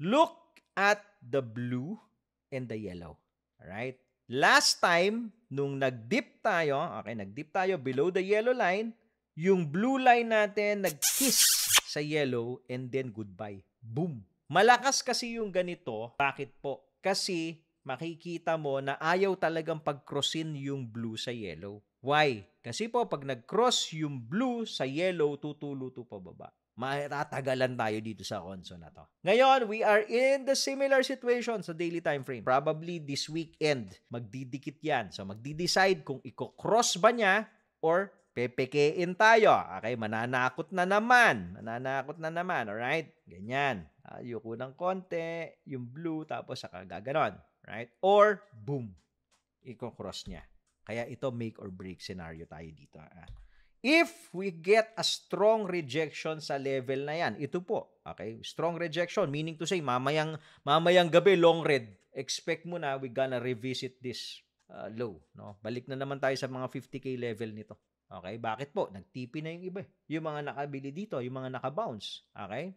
Look at the blue and the yellow. Right? Last time, nung nag-dip tayo, okay, nag-dip tayo below the yellow line, yung blue line natin nag-kiss sa yellow and then goodbye. Boom! Malakas kasi yung ganito. Bakit po? Kasi makikita mo na ayaw talagang pag-crossin yung blue sa yellow. Why? Kasi po, pag nag-cross yung blue sa yellow, to pababa matatagalan tayo dito sa konso na to. Ngayon, we are in the similar situation sa daily time frame. Probably this weekend, magdidikit yan. So, magdidecide kung i-cross ba niya or pepekein tayo. Okay, mananakot na naman. Mananakot na naman, alright? Ganyan. Ayoko ng konti, yung blue, tapos saka gaganon. Right? Or, boom, i-cross niya. Kaya ito make or break scenario tayo dito. Ah. If we get a strong rejection sa level na yan, ito po, okay? Strong rejection, meaning to say, mamayang, mamayang gabi, long red, expect mo na we gonna revisit this uh, low, no? Balik na naman tayo sa mga 50k level nito. Okay? Bakit po? Nagtipi na yung iba. Eh. Yung mga nakabili dito, yung mga nakabounce. Okay?